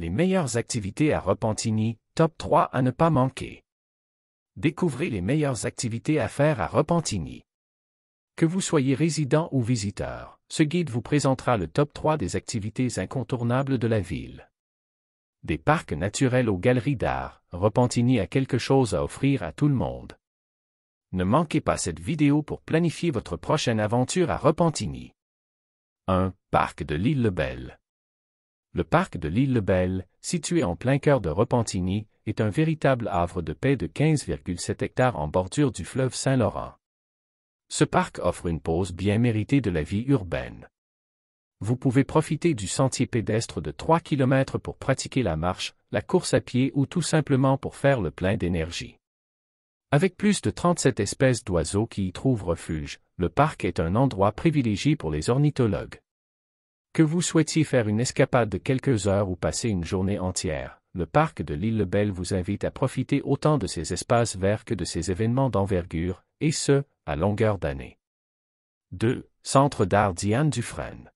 Les meilleures activités à Repentigny, top 3 à ne pas manquer. Découvrez les meilleures activités à faire à Repentigny. Que vous soyez résident ou visiteur, ce guide vous présentera le top 3 des activités incontournables de la ville. Des parcs naturels aux galeries d'art, Repentigny a quelque chose à offrir à tout le monde. Ne manquez pas cette vidéo pour planifier votre prochaine aventure à Repentigny. 1. Parc de l'île Lebel le parc de l'île Lebel, situé en plein cœur de Repentigny, est un véritable havre de paix de 15,7 hectares en bordure du fleuve Saint-Laurent. Ce parc offre une pause bien méritée de la vie urbaine. Vous pouvez profiter du sentier pédestre de 3 km pour pratiquer la marche, la course à pied ou tout simplement pour faire le plein d'énergie. Avec plus de 37 espèces d'oiseaux qui y trouvent refuge, le parc est un endroit privilégié pour les ornithologues. Que vous souhaitiez faire une escapade de quelques heures ou passer une journée entière, le parc de l'île Belle vous invite à profiter autant de ces espaces verts que de ces événements d'envergure, et ce, à longueur d'année. 2. Centre d'art Diane Dufresne.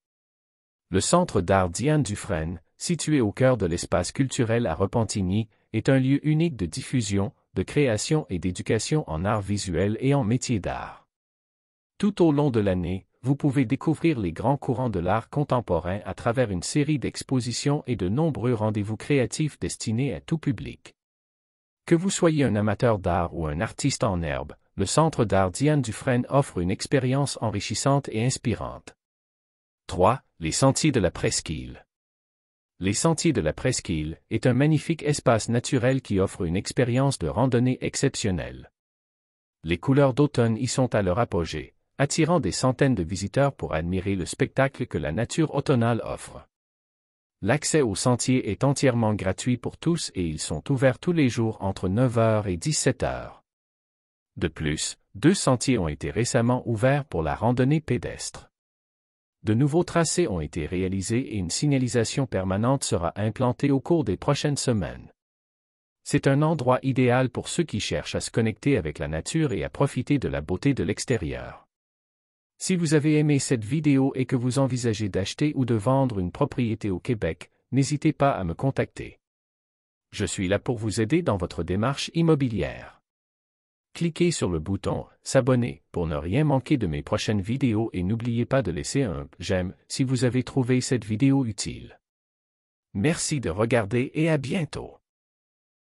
Le Centre d'art Diane Dufresne, situé au cœur de l'espace culturel à Repentigny, est un lieu unique de diffusion, de création et d'éducation en arts visuels et en métiers d'art. Tout au long de l'année, vous pouvez découvrir les grands courants de l'art contemporain à travers une série d'expositions et de nombreux rendez-vous créatifs destinés à tout public. Que vous soyez un amateur d'art ou un artiste en herbe, le Centre d'art Diane Dufresne offre une expérience enrichissante et inspirante. 3. Les Sentiers de la Presqu'île. Les Sentiers de la Presqu'île est un magnifique espace naturel qui offre une expérience de randonnée exceptionnelle. Les couleurs d'automne y sont à leur apogée, attirant des centaines de visiteurs pour admirer le spectacle que la nature automnale offre. L'accès aux sentiers est entièrement gratuit pour tous et ils sont ouverts tous les jours entre 9h et 17h. De plus, deux sentiers ont été récemment ouverts pour la randonnée pédestre. De nouveaux tracés ont été réalisés et une signalisation permanente sera implantée au cours des prochaines semaines. C'est un endroit idéal pour ceux qui cherchent à se connecter avec la nature et à profiter de la beauté de l'extérieur. Si vous avez aimé cette vidéo et que vous envisagez d'acheter ou de vendre une propriété au Québec, n'hésitez pas à me contacter. Je suis là pour vous aider dans votre démarche immobilière. Cliquez sur le bouton S'abonner pour ne rien manquer de mes prochaines vidéos et n'oubliez pas de laisser un j'aime si vous avez trouvé cette vidéo utile. Merci de regarder et à bientôt.